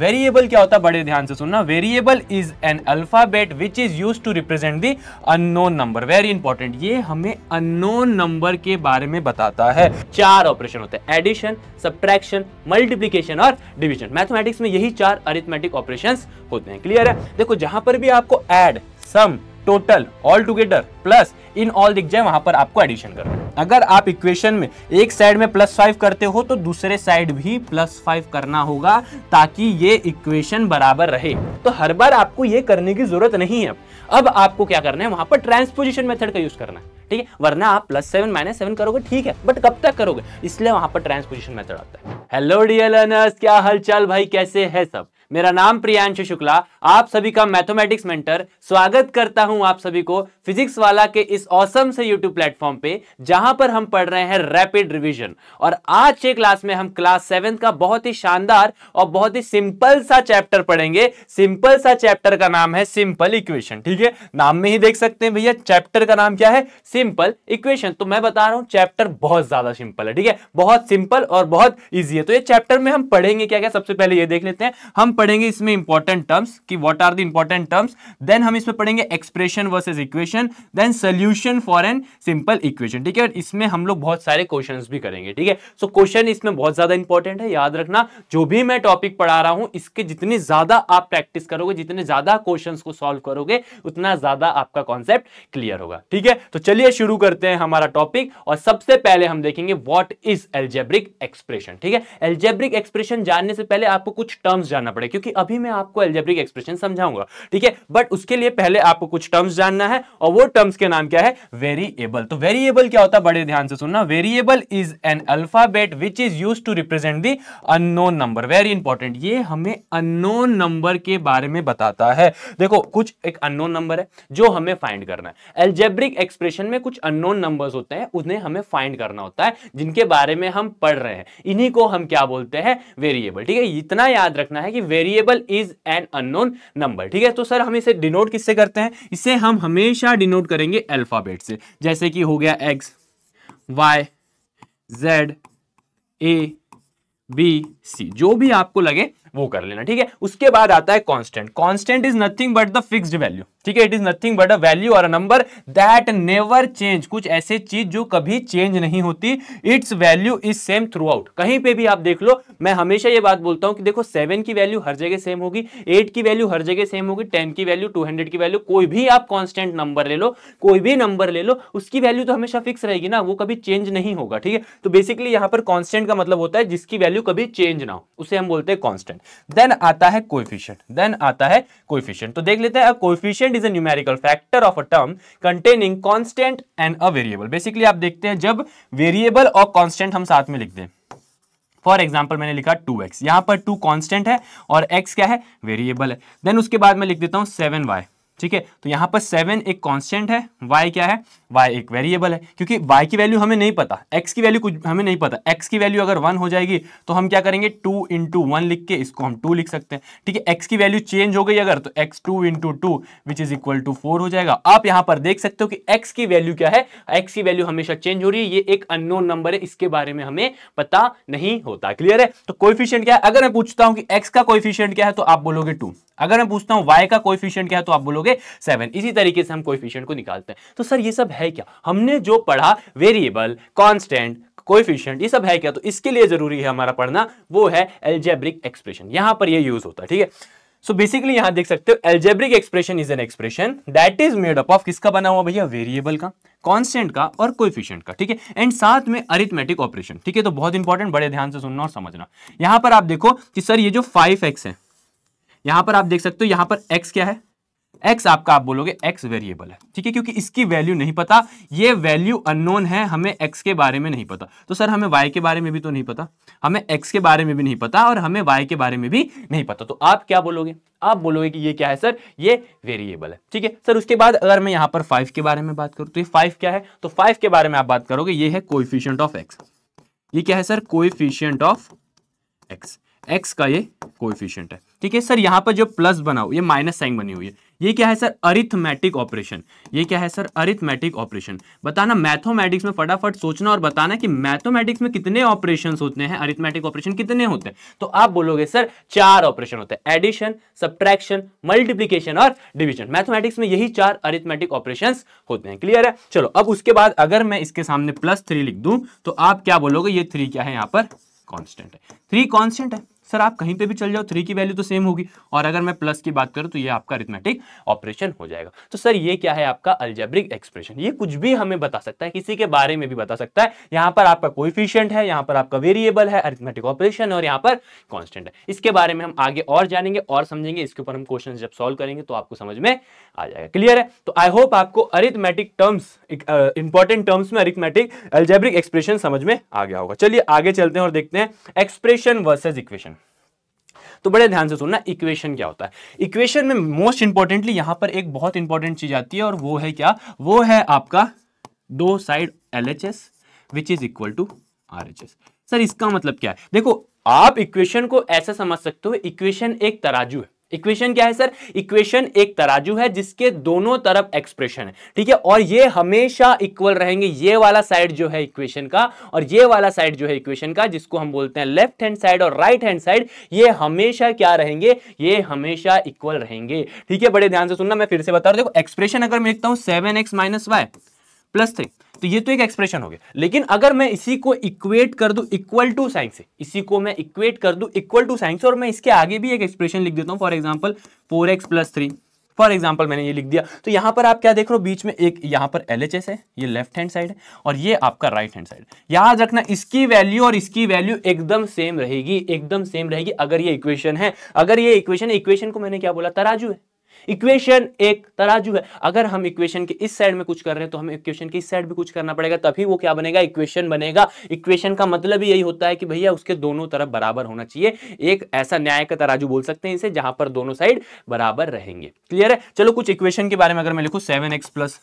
variable क्या होता है बड़े ध्यान से सुनना variable is an alphabet which is use to represent the unknown number very important ये हमें अननोन नंबर के बारे में बताता है चार ऑपरेशन होते हैं एडिशन सब्ट्रैक्शन मल्टीप्लीकेशन और डिविजन मैथमेटिक्स में यही चार अरिथमेटिक ऑपरेशन होते हैं क्लियर है देखो जहां पर भी आपको add sum total all together plus in all दिख जाए वहां पर आपको एडिशन करना अगर आप इक्वेशन में एक साइड में प्लस फाइव करते हो तो दूसरे साइड भी प्लस फाइव करना होगा ताकि ये इक्वेशन बराबर रहे तो हर बार आपको ये करने की जरूरत नहीं है अब आपको क्या करना है वहां पर ट्रांसपोजिशन मेथड का यूज करना है ठीक है वरना आप प्लस सेवन माइनस सेवन करोगे ठीक है बट कब तक करोगे इसलिए वहां पर ट्रांसपोजिशन मेथड आता है हेलो डियर लर्नर्स क्या हाल भाई कैसे है सब मेरा नाम प्रियांशु शुक्ला आप सभी का मैथमेटिक्स मेंटर स्वागत करता हूं आप सभी को फिजिक्स वाला के इस औसम से यूट्यूब प्लेटफॉर्म पे जहां पर हम पढ़ रहे हैं रैपिड रिवीजन और आज के क्लास में हम क्लास सेवेंथ का बहुत ही शानदार और बहुत ही सिंपल सा चैप्टर पढ़ेंगे सिंपल सा चैप्टर का नाम है सिंपल इक्वेशन ठीक है नाम में ही देख सकते हैं भैया चैप्टर का नाम क्या है सिंपल इक्वेशन तो मैं बता रहा हूँ चैप्टर बहुत ज्यादा सिंपल है ठीक है बहुत सिंपल और बहुत ईजी है तो ये चैप्टर में हम पढ़ेंगे क्या क्या सबसे पहले ये देख लेते हैं हम पढ़ेंगे इसमें इंपॉर्टेंट टर्म्स कि what are the important terms then हम इसमें पढ़ेंगे expression versus equation then solution for an simple equation ठीक है इसमें हम लोग बहुत सारे क्वेश्चन भी करेंगे ठीक है सो क्वेश्चन इसमें बहुत ज्यादा इंपॉर्टेंट है याद रखना जो भी मैं टॉपिक पढ़ा रहा हूं इसके जितनी ज्यादा आप प्रैक्टिस करोगे जितने ज्यादा क्वेश्चन को सॉल्व करोगे उतना ज्यादा आपका कॉन्सेप्ट क्लियर होगा ठीक है तो चलिए शुरू करते हैं हमारा टॉपिक और सबसे पहले हम देखेंगे व्हाट इज एल्जेब्रिक एक्सप्रेशन ठीक है एल्जेब्रिक एक्सप्रेशन जानने से पहले आपको कुछ टर्म्स जानना पड़ेगा पड़े क्योंकि अभी मैं आपको एल्जेब्रिक एक्सप्रेशन समझाऊंगा ठीक है बट उसके लिए पहले आपको कुछ टर्म्स जानना है और वो टर्म्स के नाम क्या है वेरिएबल तो वेरिएबल क्या होता है बड़े ध्यान से सुनना variable is an alphabet which is use to represent the unknown number very important ये हमें अनोन नंबर के बारे में बताता है देखो कुछ एक अनोन नंबर है जो हमें फाइंड करना है एल्जेब्रिक एक्सप्रेशन में कुछ अनोन नंबर होते हैं उन्हें हमें फाइंड करना होता है जिनके बारे में हम पढ़ रहे हैं इन्हीं को हम क्या बोलते हैं वेरिएबल ठीक है इतना याद रखना है कि variable is an unknown number ठीक है तो सर हम इसे डिनोट किससे करते हैं इसे हम हमेशा डिनोट करेंगे अल्फ़ाबेट से जैसे कि हो गया X Y Z A B C जो भी आपको लगे वो कर लेना ठीक है उसके बाद आता है constant constant is nothing but the fixed value ठीक है it is nothing but a value और a number that never change कुछ ऐसे चीज जो कभी चेंज नहीं होती its value is same throughout कहीं पे भी आप देख लो मैं हमेशा ये बात बोलता हूं कि देखो सेवन की वैल्यू हर जगह सेम होगी एट की वैल्यू हर जगह सेम होगी टेन की वैल्यू टू हंड्रेड की वैल्यू कोई भी आप कॉन्स्टेंट नंबर ले लो कोई भी नंबर ले लो उसकी वैल्यू तो हमेशा फिक्स रहेगी ना वो कभी चेंज नहीं होगा ठीक है तो बेसिकली यहाँ पर कॉन्स्टेंट का मतलब होता है जिसकी वैल्यू कभी चेंज ना हो उसे हम बोलते हैं कॉन्स्टेंट देन आता है कोइफिशियंट देन आता है कोइफिशियंट तो देख लेते हैं coefficient constant is a numerical factor of a term containing constant and a variable basically आप देखते हैं जब वेरिएबल और कांस्टेंट हम साथ में लिखते हैं फॉर एग्जाम्पल मैंने लिखा 2x एक्स यहां पर 2 कॉन्स्टेंट है और x क्या है वेरिएबल है देन उसके बाद मैं लिख देता हूं 7y ठीक है तो यहाँ पर सेवन एक कॉन्स्टेंट है वाई क्या है वाई एक वेरिएबल है क्योंकि वाई की वैल्यू हमें नहीं पता एक्स की वैल्यू कुछ हमें नहीं पता एक्स की वैल्यू अगर वन हो जाएगी तो हम क्या करेंगे टू इंटू वन लिख के इसको हम टू लिख सकते हैं ठीक है एक्स की वैल्यू चेंज हो गई अगर तो X two into two which is equal to four हो जाएगा आप यहाँ पर देख सकते हो कि एक्स की वैल्यू क्या है एक्स की वैल्यू हमेशा चेंज हो रही है ये एक अननोन नंबर है इसके बारे में हमें पता नहीं होता क्लियर है तो कोइफिशियंट क्या है अगर मैं पूछता हूँ कि एक्स का कोइफिशियंट क्या है तो आप बोलोगे टू अगर मैं पूछता हूँ वाई का कोइफिशियंट क्या है तो आप बोलोगे गए सेवन इसी तरीके से हम कोफिशियंट को निकालते हैं तो सर ये सब है क्या हमने जो पढ़ा वेरिएबल कॉन्स्टेंट कोएफिशिएंट ये सब है क्या तो इसके लिए जरूरी है हमारा पढ़ना वो है एल्जेब्रिक एक्सप्रेशन यहां पर ये यूज होता है ठीक है सो बेसिकली यहां देख सकते हो algebraic expression is an expression that is made up of किसका बना हुआ भैया वेरिएबल का कांस्टेंट का और कोएफिशिएंट का ठीक है एंड साथ में अरिथमेटिक ऑपरेशन ठीक है तो बहुत इंपॉर्टेंट बड़े ध्यान से सुनना और समझना यहां पर आप देखो कि सर ये जो फाइव एक्स है यहां पर आप देख सकते हो यहां पर एक्स क्या है एक्स आपका आप बोलोगे एक्स वेरिएबल है ठीक है क्योंकि इसकी वैल्यू नहीं पता ये वैल्यू अननोन है हमें एक्स के बारे में नहीं पता तो सर हमें वाई के बारे में भी तो नहीं पता हमें एक्स के बारे में भी नहीं पता और हमें वाई के बारे में भी नहीं पता तो आप क्या बोलोगे आप बोलोगे कि ये क्या है सर ये वेरिएबल है ठीक है सर उसके बाद अगर मैं यहाँ पर फाइव के बारे में बात करूँ तो ये फाइव क्या है तो फाइव के बारे में आप बात करोगे ये है कोइफिशियंट ऑफ एक्स ये क्या है sir coefficient of X X का ये कोइफिशियंट है ठीक है सर यहाँ पर जो प्लस बना हुआ ये माइनस साइन बनी हुई है ये क्या है सर अरिथमेटिक ऑपरेशन ये क्या है सर अरिथमेटिक ऑपरेशन बताना मैथमेटिक्स में फटाफट सोचना और बताना कि मैथमेटिक्स में कितने ऑपरेशन होते हैं अरिथमेटिक ऑपरेशन कितने होते हैं तो आप बोलोगे सर चार ऑपरेशन होते हैं एडिशन सब्ट्रैक्शन मल्टीप्लीकेशन और डिविजन मैथमेटिक्स में यही चार अरिथमेटिक ऑपरेशन होते हैं क्लियर है चलो अब उसके बाद अगर मैं इसके सामने प्लस थ्री लिख दू तो आप क्या बोलोगे ये थ्री क्या है यहाँ पर कॉन्स्टेंट है थ्री कॉन्स्टेंट है सर आप कहीं पे भी चल जाओ थ्री की वैल्यू तो सेम होगी और अगर मैं प्लस की बात करूँ तो ये आपका अरिथमेटिक ऑपरेशन हो जाएगा तो सर ये क्या है आपका अल्जेब्रिक एक्सप्रेशन ये कुछ भी हमें बता सकता है किसी के बारे में भी बता सकता है यहाँ पर आपका कोइफिशियंट है यहाँ पर आपका वेरिएबल है अरिथमेटिक ऑपरेशन और यहाँ पर कॉन्स्टेंट है इसके बारे में हम आगे और जानेंगे और समझेंगे इसके ऊपर हम क्वेश्चन जब सोल्व करेंगे तो आपको समझ में आ जाएगा क्लियर है तो आई होप आपको अरिथमेटिक टर्म्स इंपॉर्टेंट टर्म्स में अरिथमेटिक अल्जेब्रिक एक्सप्रेशन समझ में आ गया होगा चलिए आगे चलते हैं और देखते हैं एक्सप्रेशन वर्सेज इक्वेशन तो बड़े ध्यान से सुनना इक्वेशन क्या होता है इक्वेशन में मोस्ट इंपॉर्टेंटली यहां पर एक बहुत इंपॉर्टेंट चीज आती है और वो है क्या वो है आपका दो side L H S which is equal to R H S sir इसका मतलब क्या है देखो आप इक्वेशन को ऐसे समझ सकते हो इक्वेशन एक तराजू है इक्वेशन क्या है सर इक्वेशन एक तराजू है जिसके दोनों तरफ एक्सप्रेशन है ठीक है और ये हमेशा इक्वल रहेंगे ये वाला साइड जो है इक्वेशन का और ये वाला साइड जो है इक्वेशन का जिसको हम बोलते हैं लेफ्ट हैंड साइड और राइट हैंड साइड ये हमेशा क्या रहेंगे ये हमेशा इक्वल रहेंगे ठीक है बड़े ध्यान से सुनना मैं फिर से बता रहा हूं देखो एक्सप्रेशन अगर मैं लिखता हूं seven X minus Y plus three तो ये तो एक एक्सप्रेशन हो गया लेकिन अगर मैं इसी को इक्वेट कर दू इक्वल टू साइन से इसी को मैं इक्वेट कर दू इक्वल टू साइन से और मैं इसके आगे भी एक एक्सप्रेशन लिख देता हूं for example four X plus three for example मैंने ये लिख दिया तो यहाँ पर आप क्या देख रहे हो बीच में एक यहाँ पर एल है ये लेफ्ट हैंड साइड है और ये आपका राइट हैंड साइड याद रखना इसकी वैल्यू और इसकी वैल्यू एकदम सेम रहेगी एकदम सेम रहेगी अगर ये इक्वेशन है अगर ये इक्वेशन इक्वेशन को मैंने क्या बोला तराजू है इक्वेशन एक तराजू है अगर हम इक्वेशन के इस साइड में कुछ कर रहे हैं तो हमें इक्वेशन के इस साइड भी कुछ करना पड़ेगा तभी वो क्या बनेगा इक्वेशन बनेगा इक्वेशन का मतलब यही होता है कि भैया उसके दोनों तरफ बराबर होना चाहिए एक ऐसा न्याय का तराजू बोल सकते हैं इसे जहां पर दोनों साइड बराबर रहेंगे क्लियर है चलो कुछ इक्वेशन के बारे में अगर मैं लिखू seven X plus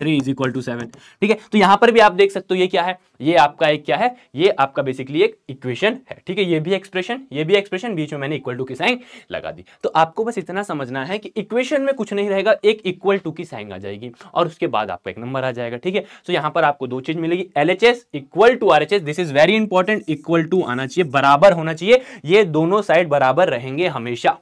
three is equal to seven ठीक है तो यहां पर भी आप देख सकते हो ये क्या है ये आपका एक क्या है ये आपका बेसिकली एक इक्वेशन है ठीक है ये भी एक्सप्रेशन ये भी एक्सप्रेशन बीच में मैंने इक्वल टू की साइन लगा दी तो आपको बस इतना समझना है कि इक्वेशन में कुछ नहीं रहेगा एक इक्वल टू की साइन आ जाएगी और उसके बाद आपका एक नंबर आ जाएगा ठीक है तो यहां पर आपको दो चीज मिलेगी L H S equal to R H S this is very important equal to आना चाहिए बराबर होना चाहिए ये दोनों साइड बराबर रहेंगे हमेशा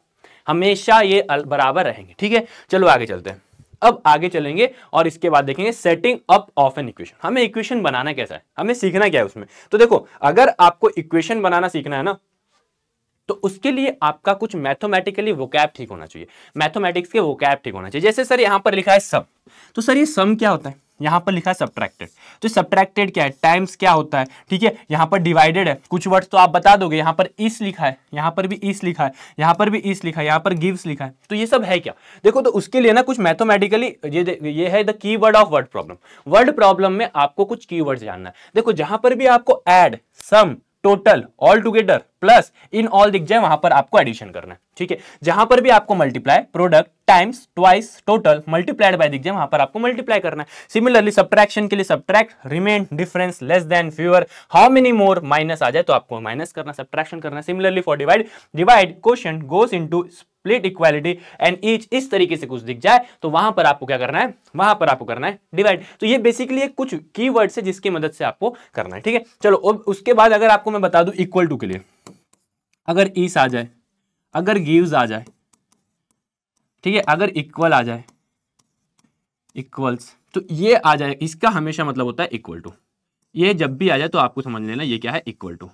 हमेशा ये बराबर रहेंगे ठीक है चलो आगे चलते हैं अब आगे चलेंगे और इसके बाद देखेंगे setting up of an equation हमें इक्वेशन बनाना कैसा है हमें सीखना क्या है उसमें तो देखो अगर आपको इक्वेशन बनाना सीखना है ना तो उसके लिए आपका कुछ मैथमेटिकली वोकैब ठीक होना चाहिए मैथमेटिक्स के वोकैब ठीक होना चाहिए जैसे सर यहां पर लिखा है सम तो सर ये सम क्या होता है यहाँ पर लिखा है सब्ट्रैक्टेड तो सब्ट्रैक्टेड क्या है टाइम्स क्या होता है ठीक है यहाँ पर डिवाइडेड है कुछ वर्ड्स तो आप बता दोगे यहाँ पर इस लिखा है यहाँ पर भी इस लिखा है यहाँ पर भी इस लिखा है यहाँ पर गिव्स लिखा है तो ये सब है क्या देखो तो उसके लिए ना कुछ मैथमेटिकली ये ये है the key word of word problem word problem में आपको कुछ की जानना है देखो जहाँ पर भी आपको add sum total all together plus in all दिख जाए वहां पर आपको एडिशन करना है ठीक है जहां पर भी आपको multiply product times twice total multiplied by दिख जाए वहां पर आपको मल्टीप्लाई करना है सिमिलरली सब्ट्रैक्शन के लिए subtract remain difference less than fewer how many more minus आ जाए तो आपको माइनस करना सब्ट्रैक्शन करना similarly for divide divide question goes in plate equality and each इस तरीके से कुछ दिख जाए तो वहां पर आपको क्या करना है वहां पर आपको करना है डिवाइड तो ये बेसिकली कुछ की वर्ड से जिसकी मदद से आपको करना है ठीक है चलो अब उसके बाद अगर आपको मैं बता दू इक्वल टू के लिए अगर ईस आ जाए अगर गिवस आ जाए ठीक है अगर इक्वल आ जाए इक्वल्स तो ये आ जाए इसका हमेशा मतलब होता है इक्वल टू ये जब भी आ जाए तो आपको समझ लेना ये क्या है इक्वल टू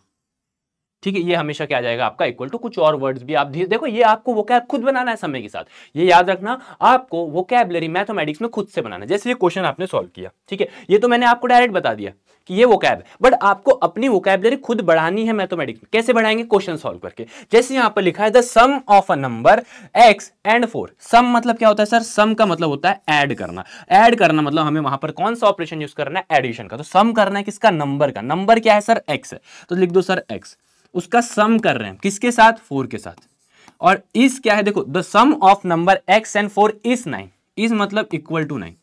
ठीक है ये हमेशा क्या आ जाएगा आपका इक्वल टू कुछ और वर्ड्स भी आप देखो ये आपको वो कैब खुद बनाना है समय के साथ ये याद रखना आपको वो कैबलरी मैथमेटिक्स में खुद से बनाना है जैसे ये क्वेश्चन आपने सॉल्व किया ठीक है ये तो मैंने आपको डायरेक्ट बता दिया कि ये वो कैब बट आपको अपनी वो कैबलरी खुद बढ़ानी है मैथोमेटिक्स में कैसे बढ़ाएंगे क्वेश्चन सोल्व करके जैसे यहाँ पर लिखा है the sum of a number X and four sum मतलब क्या होता है सर सम का मतलब होता है एड करना ऐड करना मतलब हमें वहां पर कौन सा ऑपरेशन यूज करना है एडिशन का तो सम करना है किसका नंबर का नंबर क्या है सर एक्स है तो लिख दो सर एक्स उसका सम कर रहे हैं किसके साथ फोर के साथ और इस क्या है देखो the sum of number X and four is nine is मतलब equal to nine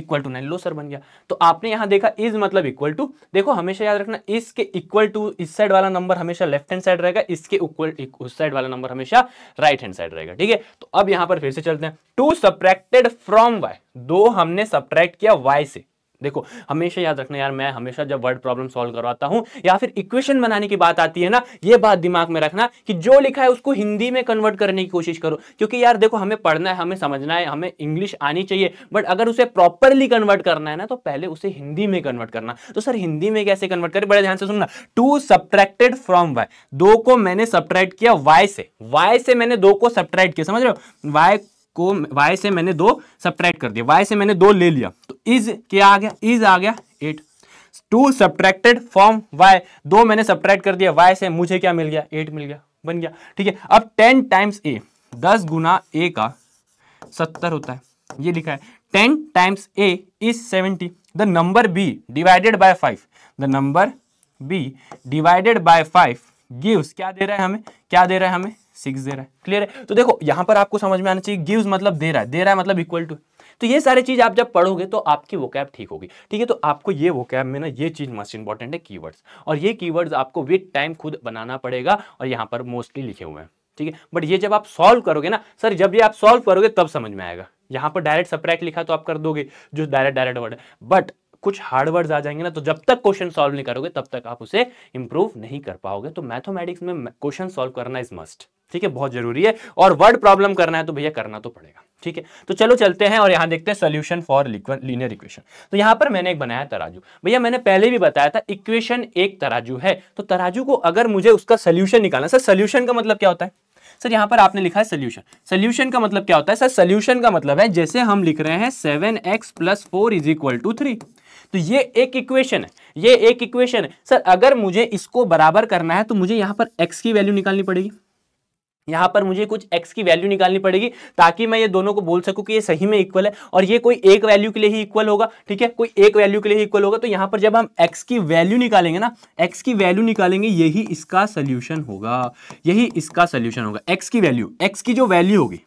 equal to nine लो सर बन गया तो आपने यहां देखा इज मतलब इक्वल टू देखो हमेशा याद रखना इसके इक्वल टू इस साइड वाला नंबर हमेशा लेफ्ट हैंड साइड रहेगा इसके इक्वल उस साइड वाला नंबर हमेशा राइट हैंड साइड रहेगा ठीक है तो अब यहां पर फिर से चलते हैं टू सब्ट्रैक्टेड फ्रॉम वाई दो हमने सब्ट्रैक्ट किया वाई से देखो हमेशा याद रखना यार मैं हमेशा जब वर्ड प्रॉब्लम सॉल्व करवाता हूं या फिर इक्वेशन बनाने की बात आती है ना ये बात दिमाग में रखना कि जो लिखा है उसको हिंदी में कन्वर्ट करने की कोशिश करो क्योंकि यार देखो हमें पढ़ना है हमें समझना है हमें इंग्लिश आनी चाहिए बट अगर उसे प्रॉपरली कन्वर्ट करना है ना तो पहले उसे हिंदी में कन्वर्ट करना तो सर हिंदी में कैसे कन्वर्ट करें बड़े ध्यान से सुनना टू सब्ट्रैक्टेड फ्रॉम वाई दो को मैंने सब्ट्रैक्ट किया वाई से वाई से मैंने दो को सब्ट्रैक्ट किया समझ रहे हो वाई को y से मैंने दो सब्ट्रैक्ट कर दिया y से मैंने दो ले लिया तो इज क्या आ गया इज आ गया eight two subtracted from y दो मैंने सब्ट्रैक्ट कर दिया y से मुझे क्या मिल गया एट मिल गया बन गया ठीक है अब टेन टाइम्स ए दस गुना ए का सत्तर होता है ये लिखा है ten times A is seventy the number B divided by five the number B divided by five gives क्या दे रहा है हमें क्या दे रहा है हमें सिक्स दे रहा है क्लियर है तो देखो यहाँ पर आपको समझ में आना चाहिए गिव्स मतलब दे रहा है दे रहा है मतलब इक्वल टू तो ये सारी चीज़ आप जब पढ़ोगे तो आपकी वो कैब ठीक होगी ठीक है तो आपको ये वो कैब में ना ये चीज़ मस्ट इंपॉर्टेंट है की और ये की आपको विद टाइम खुद बनाना पड़ेगा और यहाँ पर मोस्टली लिखे हुए हैं ठीक है बट ये जब आप सॉल्व करोगे ना सर जब ये आप सॉल्व करोगे तब समझ में आएगा यहाँ पर डायरेक्ट सप्रैक्ट लिखा तो आप कर दोगे जो डायरेक्ट डायरेक्ट वर्ड है बट कुछ हार्ड वर्ड्स आ जाएंगे ना तो जब तक क्वेश्चन सॉल्व नहीं करोगे तब तक आप उसे इंप्रूव नहीं कर पाओगे तो मैथमेटिक्स में क्वेश्चन सॉल्व करना इज मस्ट ठीक है बहुत जरूरी है और वर्ड प्रॉब्लम करना है तो भैया करना तो पड़ेगा ठीक है तो चलो चलते हैं और यहां देखते हैं सोल्यूशन फॉर लीनियर इक्वेशन तो यहां पर मैंने एक बनाया तराजू भैया मैंने पहले भी बताया था इक्वेशन एक तराजू है तो तराजू को अगर मुझे उसका सोल्यूशन निकालना सर सोल्यूशन का मतलब क्या होता है सर यहां पर आपने लिखा है सोल्यूशन सोल्यूशन का मतलब क्या होता है सर सोल्यूशन का मतलब है जैसे हम लिख रहे हैं seven X plus four is equal to three तो ये एक इक्वेशन है ये एक इक्वेशन है सर अगर मुझे इसको बराबर करना है तो मुझे यहां पर एक्स की वैल्यू निकालनी पड़ेगी यहाँ पर मुझे कुछ x की वैल्यू निकालनी पड़ेगी ताकि मैं ये दोनों को बोल सकूं कि ये सही में इक्वल है और ये कोई एक वैल्यू के लिए ही इक्वल होगा ठीक है कोई एक वैल्यू के लिए ही इक्वल होगा तो यहाँ पर जब हम x की वैल्यू निकालेंगे ना x की वैल्यू निकालेंगे यही इसका सोल्यूशन होगा यही इसका सोल्यूशन होगा एक्स की वैल्यू एक्स की जो वैल्यू होगी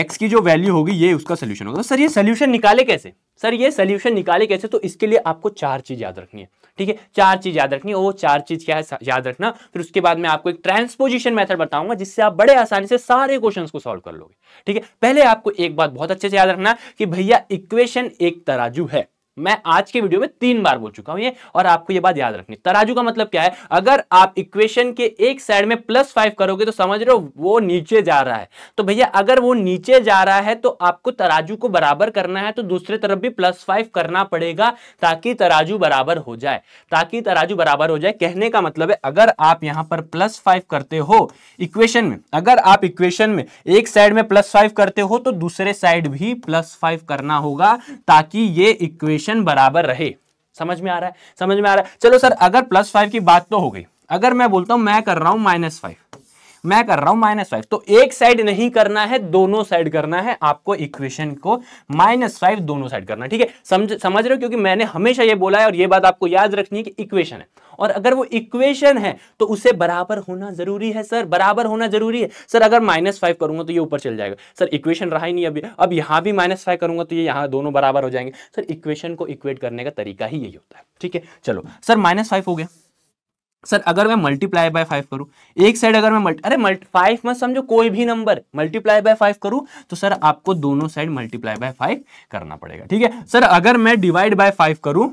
एक्स की जो वैल्यू होगी ये उसका सोल्यूशन होगा तो सर ये सोल्यूशन निकाले कैसे सर ये सोल्यूशन निकाले कैसे तो इसके लिए आपको चार चीज़ याद रखनी है ठीक है चार चीज़ याद रखनी है वो चार चीज़ क्या है याद रखना फिर उसके बाद मैं आपको एक ट्रांसपोजिशन मेथड बताऊंगा जिससे आप बड़े आसानी से सारे क्वेश्चन को सॉल्व कर लोगे ठीक है पहले आपको एक बात बहुत अच्छे से याद रखना कि भैया इक्वेशन एक तराजू है मैं आज के वीडियो में तीन बार बोल चुका हूं ये और आपको ये बात याद रखनी तराजू का मतलब क्या है अगर आप इक्वेशन के एक साइड में प्लस फाइव करोगे तो समझ रहे हो वो नीचे जा रहा है तो भैया अगर वो नीचे जा रहा है तो आपको तराजू को बराबर करना है तो दूसरे तरफ भी प्लस फाइव करना पड़ेगा ताकि तराजू बराबर हो जाए ताकि तराजू बराबर हो जाए कहने का मतलब है अगर आप यहां पर प्लस फाइव करते हो इक्वेशन में अगर आप इक्वेशन में एक साइड में प्लस फाइव करते हो तो दूसरे साइड भी प्लस फाइव करना होगा ताकि ये इक्वेशन कंडीशन बराबर रहे समझ में आ रहा है समझ में आ रहा है चलो सर अगर प्लस फाइव की बात तो हो गई अगर मैं बोलता हूं मैं कर रहा हूं माइनस फाइव मैं कर रहा हूं माइनस फाइव तो एक साइड नहीं करना है दोनों साइड करना है आपको इक्वेशन को माइनस फाइव दोनों साइड करना ठीक है समझ समझ रहे हो क्योंकि मैंने हमेशा ये बोला है और ये बात आपको याद रखनी है कि इक्वेशन है और अगर वो इक्वेशन है तो उसे बराबर होना जरूरी है सर बराबर होना जरूरी है सर अगर माइनस फाइव करूंगा तो ये ऊपर चल जाएगा सर इक्वेशन रहा ही नहीं अभी अब यहां भी माइनस फाइव करूंगा तो ये यहां दोनों बराबर हो जाएंगे सर इक्वेशन को इक्वेट करने का तरीका ही यही होता है ठीक है चलो सर माइनस फाइव हो गया सर अगर मैं मल्टीप्लाई बाय फाइव करूं एक साइड अगर मैं मल्टी अरे मल्टी फाइव मत समझो कोई भी नंबर मल्टीप्लाई बाय फाइव करूं तो सर आपको दोनों साइड मल्टीप्लाई बाय फाइव करना पड़ेगा ठीक है सर अगर मैं डिवाइड बाय फाइव करूं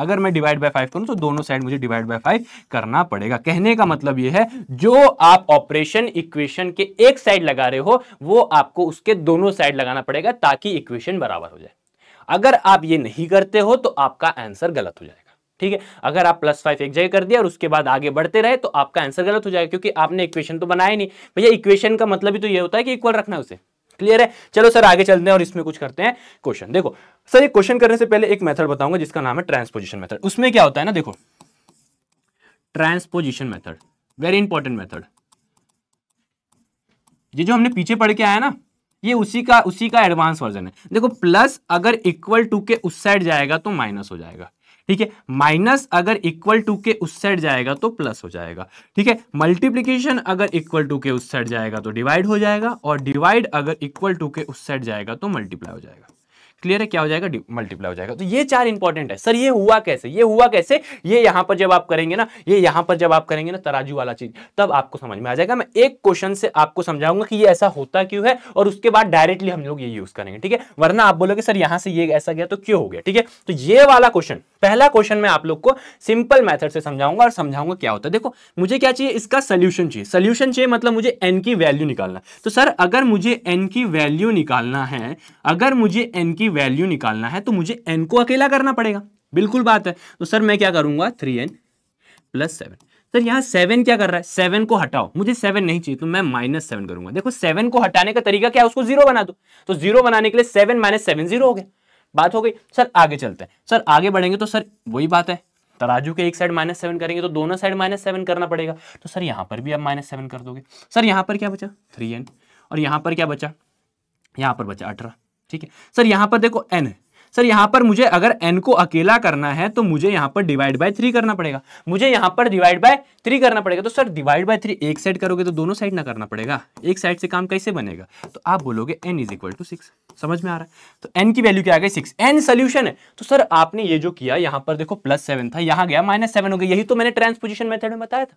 अगर मैं डिवाइड बाय फाइव करूं तो दोनों साइड मुझे डिवाइड बाय फाइव करना पड़ेगा कहने का मतलब यह है जो आप ऑपरेशन इक्वेशन के एक साइड लगा रहे हो वो आपको उसके दोनों साइड लगाना पड़ेगा ताकि इक्वेशन बराबर हो जाए अगर आप ये नहीं करते हो तो आपका आंसर गलत हो जाएगा ठीक है अगर आप प्लस फाइव एक जगह कर दिया और उसके बाद आगे बढ़ते रहे तो आपका आंसर गलत हो जाएगा क्योंकि आपने इक्वेशन तो बनाया नहीं भैया इक्वेशन का मतलब ही तो ये होता है कि इक्वल रखना है उसे क्लियर है चलो सर आगे चलते हैं और इसमें कुछ करते हैं क्वेश्चन देखो सर एक क्वेश्चन करने से पहले एक मेथड बताऊंगा जिसका नाम है ट्रांसपोजिशन मेथड उसमें क्या होता है ना देखो transposition method very important method ये जो हमने पीछे पढ़ के आया ना ये उसी का उसी का एडवांस वर्जन है देखो प्लस अगर इक्वल टू के उस साइड जाएगा तो माइनस हो जाएगा ठीक है माइनस अगर इक्वल टू के उस साइड जाएगा तो प्लस हो जाएगा ठीक है मल्टीप्लीकेशन अगर इक्वल टू के उस साइड जाएगा तो डिवाइड हो जाएगा और डिवाइड अगर इक्वल टू के उस साइड जाएगा तो मल्टीप्लाई हो जाएगा क्लियर है क्या हो जाएगा मल्टीप्लाई हो जाएगा तो ये चार इंपॉर्टेंट है सर ये हुआ कैसे ये हुआ कैसे ये यहां पर जब आप करेंगे ना ये यहां पर जब आप करेंगे ना तराजू वाला चीज तब आपको समझ में आ जाएगा मैं एक क्वेश्चन से आपको समझाऊंगा कि ये ऐसा होता क्यों है और उसके बाद डायरेक्टली हम लोग ये यूज करेंगे ठीक है वरना आप बोलोगे सर यहां से ये ऐसा गया तो क्यों हो गया ठीक है तो ये वाला क्वेश्चन पहला क्वेश्चन मैं आप लोग को सिंपल मेथड से समझाऊंगा और समझाऊंगा क्या होता है देखो मुझे क्या चाहिए इसका सोल्यूशन चाहिए सोल्यूशन चाहिए मतलब मुझे एन की वैल्यू निकालना तो सर अगर मुझे एन की वैल्यू निकालना है अगर मुझे एन की वैल्यू निकालना है तो मुझे एन को अकेला करना पड़ेगा बिल्कुल बात है तो सर मैं क्या करूंगा three N plus seven sir यहाँ सेवन क्या कर रहा है सेवन को हटाओ मुझे सेवन नहीं चाहिए तो मैं माइनस सेवन करूंगा देखो सेवन को हटाने का तरीका क्या है उसको जीरो बना दो तो जीरो बनाने के लिए सेवन माइनस सेवन जीरो हो गया बात हो गई सर आगे चलते हैं सर आगे बढ़ेंगे तो सर वही बात है तराजू के एक साइड माइनस सेवन करेंगे तो दोनों साइड माइनस सेवन करना पड़ेगा तो सर यहाँ पर भी आप माइनस सेवन कर दोगे सर यहाँ पर क्या बचा थ्री एन और यहाँ पर क्या बचा यहाँ पर बचा अठारह ठीक है सर यहां पर देखो एन है सर यहां पर मुझे अगर एन को अकेला करना है तो मुझे यहां पर डिवाइड बाय थ्री करना पड़ेगा मुझे यहां पर डिवाइड बाय थ्री करना पड़ेगा तो सर डिवाइड बाय थ्री एक साइड करोगे तो दोनों साइड ना करना पड़ेगा एक साइड से काम कैसे बनेगा तो आप बोलोगे N is equal to six समझ में आ रहा है तो एन की वैल्यू क्या आ गई सिक्स एन सोल्यूशन है तो सर आपने ये जो किया यहां पर देखो प्लस सेवन था यहां गया माइनस हो गया यही तो मैंने ट्रांसपोजिशन मेथड में बताया था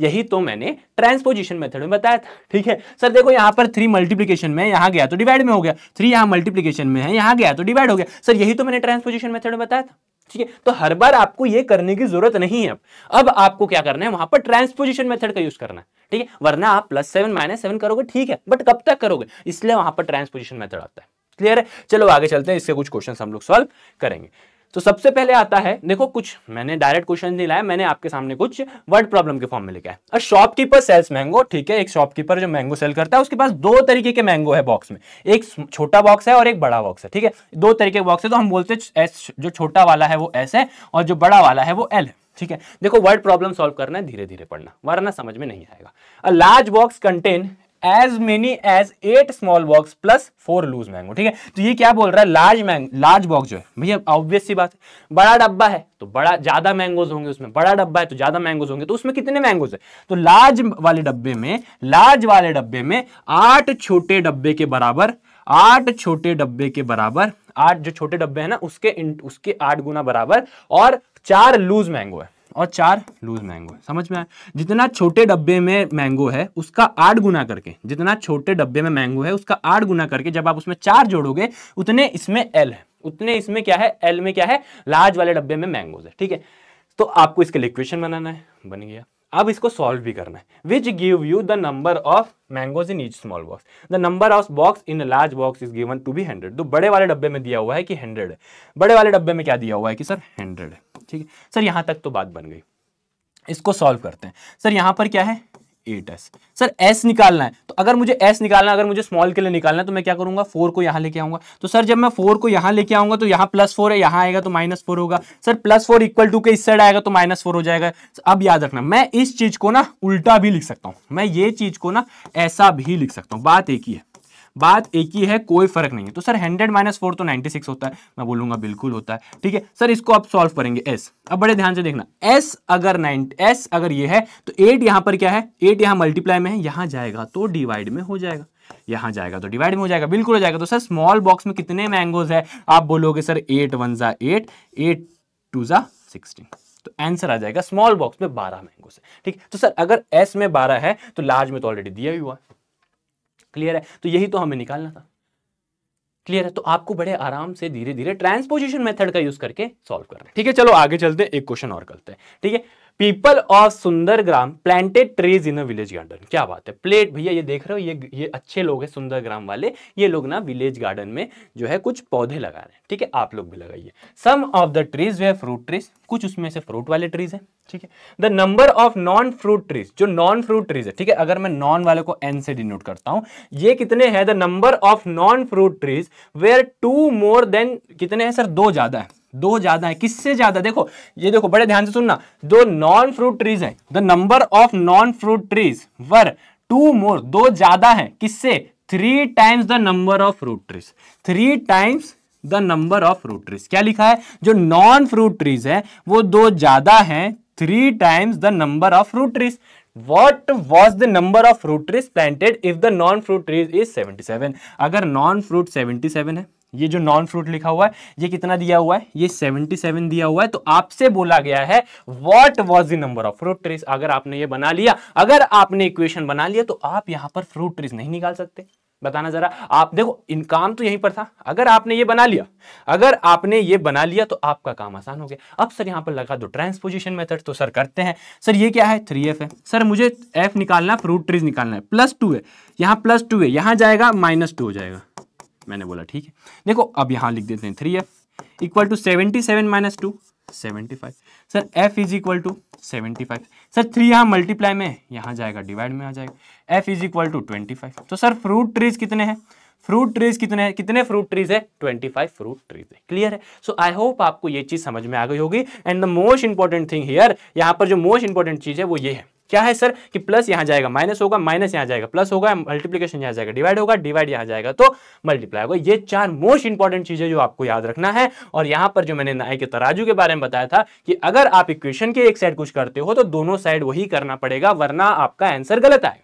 यही तो मैंने ट्रांसपोजिशन मेथड में बताया था ठीक है सर देखो यहां पर थ्री मल्टीप्लीकेशन में यहां गया तो डिवाइड में हो गया थ्री यहां मल्टीप्लीकेशन में है यहां गया तो डिवाइड हो गया सर यही तो मैंने ट्रांसपोजिशन मेथड में बताया था ठीक है तो हर बार आपको ये करने की जरूरत नहीं है अब आपको क्या करना है वहां पर ट्रांसपोजिशन मेथड का यूज करना है ठीक है वरना आप प्लस सेवन माइनस सेवन करोगे ठीक है बट कब तक करोगे इसलिए वहां पर ट्रांसपोजिशन मेथड आता है क्लियर है चलो आगे चलते हैं इसके कुछ क्वेश्चन हम लोग सॉल्व करेंगे तो सबसे पहले आता है देखो कुछ मैंने डायरेक्ट क्वेश्चन नहीं लाया मैंने आपके सामने कुछ वर्ड प्रॉब्लम के फॉर्म में लिखा है शॉपकीपर सेल्स मैंगो ठीक है एक शॉपकीपर जो मैंगो सेल करता है उसके पास दो तरीके के मैंगो है बॉक्स में एक छोटा बॉक्स है और एक बड़ा बॉक्स है ठीक है दो तरीके के बॉक्स है तो हम बोलते हैं जो छोटा वाला है वो एस है और जो बड़ा वाला है वो एल है ठीक है देखो वर्ड प्रॉब्लम सॉल्व करना है धीरे धीरे पढ़ना वरना समझ में नहीं आएगा a large box contain as many as eight small box plus four loose mango ठीक है तो ये क्या बोल रहा है लार्ज मैंगो लार्ज बॉक्स जो है भैया ऑब्वियस सी बात है बड़ा डब्बा है तो बड़ा ज्यादा मैंगोज होंगे उसमें बड़ा डब्बा है तो ज्यादा मैंगोज होंगे तो उसमें कितने मैंगोज है तो लार्ज वाले डब्बे में लार्ज वाले डब्बे में आठ छोटे डब्बे के बराबर आठ छोटे डब्बे के बराबर आठ जो छोटे डब्बे हैं ना उसके उसके आठ गुना बराबर और चार लूज मैंगो है और चार लूज मैंगो समझ में आया जितना छोटे डब्बे में मैंगो है उसका आठ गुना करके जितना छोटे डब्बे में मैंगो है उसका आठ गुना करके जब आप उसमें चार जोड़ोगे उतने इसमें एल है उतने इसमें क्या है एल में क्या है लार्ज वाले डब्बे में मैंगोज है ठीक है तो आपको इसके लिए बनाना है बन गया अब इसको सॉल्व भी करना है which give you the number of mangoes in each small box the number of box in large box is given to be hundred तो बड़े वाले डब्बे में दिया हुआ है कि हंड्रेड है बड़े वाले डब्बे में क्या दिया हुआ है कि सर हंड्रेड है ठीक है सर यहां तक तो बात बन गई इसको सॉल्व करते हैं सर यहां पर क्या है एट एस सर एस निकालना है तो अगर मुझे एस निकालना है अगर मुझे स्मॉल के लिए निकालना है तो मैं क्या करूंगा फोर को यहां लेके आऊंगा तो सर जब मैं फोर को यहां लेके आऊंगा तो यहां प्लस फोर है यहां आएगा तो माइनस फोर होगा sir plus four equal to के इस साइड आएगा तो माइनस फोर हो जाएगा अब याद रखना मैं इस चीज को ना उल्टा भी लिख सकता हूं मैं ये चीज को ना ऐसा भी लिख सकता हूं बात एक ही है बात एक ही है कोई फर्क नहीं है तो सर हंड्रेड माइनस फोर तो नाइनटी सिक्स होता है मैं बोलूंगा बिल्कुल होता है ठीक है सर इसको आप सॉल्व करेंगे एस अब बड़े ध्यान से देखना एस अगर नाइन एस अगर ये है तो एट यहां पर क्या है एट यहाँ मल्टीप्लाई में है यहां जाएगा तो डिवाइड में हो जाएगा यहां जाएगा तो डिवाइड में हो जाएगा बिल्कुल हो जाएगा तो सर स्मॉल बॉक्स में कितने मैंगोज है आप बोलोगे सर एट वन ज़ा एट एट टू ज़ा सिक्सटीन तो आंसर आ जाएगा स्मॉल बॉक्स में बारह मैंगोज है ठीक तो सर अगर एस में बारह है तो लार्ज में तो ऑलरेडी दिया ही हुआ है क्लियर है तो यही तो हमें निकालना था क्लियर है तो आपको बड़े आराम से धीरे धीरे ट्रांसपोजिशन मेथड का यूज करके सॉल्व करना है ठीक है चलो आगे चलते हैं एक क्वेश्चन और करते हैं ठीक है people of Sundargram planted trees in village garden क्या बात है प्लेट भैया ये देख रहे हो ये ये अच्छे लोग हैं सुंदर ग्राम वाले ये लोग ना विलेज गार्डन में जो है कुछ पौधे लगा रहे हैं ठीक है आप लोग भी लगाइए सम ऑफ द ट्रीज वे फ्रूट ट्रीज कुछ उसमें से फ्रूट वाले ट्रीज है ठीक है the number of non fruit trees जो नॉन फ्रूट ट्रीज है ठीक है अगर मैं नॉन वाले को एन से डिनोट करता हूं ये कितने हैं the number of non fruit trees were two more than कितने हैं सर दो ज्यादा है दो ज्यादा है किससे ज्यादा देखो ये देखो बड़े ध्यान से सुनना दो नॉन फ्रूट ट्रीज है the number of non fruit trees were two more दो ज्यादा है किससे three times the number of fruit trees three times the number of fruit trees क्या लिखा है जो नॉन फ्रूट ट्रीज है वो दो ज्यादा है three times the number of fruit trees what was the number of fruit trees planted if the non fruit trees is 77 अगर नॉन फ्रूट 77 है ये जो नॉन फ्रूट लिखा हुआ है ये कितना दिया हुआ है ये 77 दिया हुआ है तो आपसे बोला गया है what was the number of fruit trees अगर आपने ये बना लिया अगर आपने इक्वेशन बना लिया तो आप यहां पर फ्रूट ट्रीज नहीं निकाल सकते बताना जरा आप देखो इन काम तो यहीं पर था अगर आपने ये बना लिया अगर आपने ये बना लिया तो आपका काम आसान हो गया अब सर यहाँ पर लगा दो ट्रांसपोजिशन मेथड तो सर करते हैं सर ये क्या है थ्री एफ है सर मुझे एफ निकालना फ्रूट ट्रीज निकालना है प्लस टू है यहाँ प्लस टू है यहाँ जाएगा माइनस टू हो जाएगा मैंने बोला ठीक है देखो अब यहाँ लिख देते हैं three F equal to seventy seven minus two seventy five sir F is equal to seventy five sir three यहाँ मल्टीप्लाई में यहाँ जाएगा डिवाइड में आ जाएगा F is equal to twenty five तो सर फ्रूट ट्रीज कितने हैं फ्रूट ट्रीज कितने हैं कितने फ्रूट ट्रीज है ट्वेंटी फाइव फ्रूट ट्रीज है क्लियर है सो आई होप आपको ये चीज समझ में आ गई होगी and the most important thing here यहाँ पर जो मोस्ट इंपॉर्टेंट चीज है वो ये है क्या है सर कि प्लस यहां जाएगा माइनस होगा माइनस यहां जाएगा प्लस होगा मल्टीप्लीकेशन यहां जाएगा डिवाइड होगा डिवाइड यहाँ जाएगा तो मल्टीप्लाई होगा ये चार मोस्ट इंपॉर्टेंट चीजें जो आपको याद रखना है और यहां पर जो मैंने नाई के तराजू के बारे में बताया था कि अगर आप इक्वेशन के एक साइड कुछ करते हो तो दोनों साइड वही करना पड़ेगा वरना आपका आंसर गलत आएगा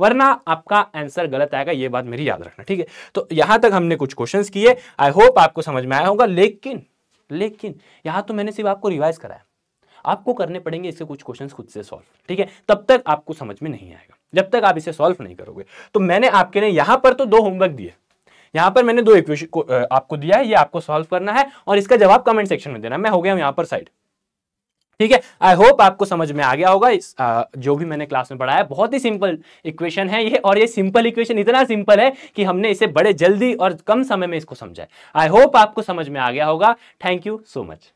वरना आपका आंसर गलत आएगा ये बात मेरी याद रखना ठीक है तो यहां तक हमने कुछ क्वेश्चन किए आई होप आपको समझ में आया होगा लेकिन लेकिन यहां तो मैंने सिर्फ आपको रिवाइज कराया आपको करने पड़ेंगे इसके कुछ क्वेश्चन खुद से सॉल्व ठीक है तब तक आपको समझ में नहीं आएगा जब तक आप इसे सॉल्व नहीं करोगे तो मैंने आपके लिए यहां पर तो दो होमवर्क दिए यहां पर मैंने दो इक्वेशन आपको दिया है ये आपको सॉल्व करना है और इसका जवाब कमेंट सेक्शन में देना मैं हो गया यहाँ पर साइड ठीक है आई होप आपको समझ में आ गया होगा इस आ, जो भी मैंने क्लास में पढ़ाया बहुत ही सिंपल इक्वेशन है ये और ये सिंपल इक्वेशन इतना सिंपल है कि हमने इसे बड़े जल्दी और कम समय में इसको समझा आई होप आपको समझ में आ गया होगा थैंक यू सो मच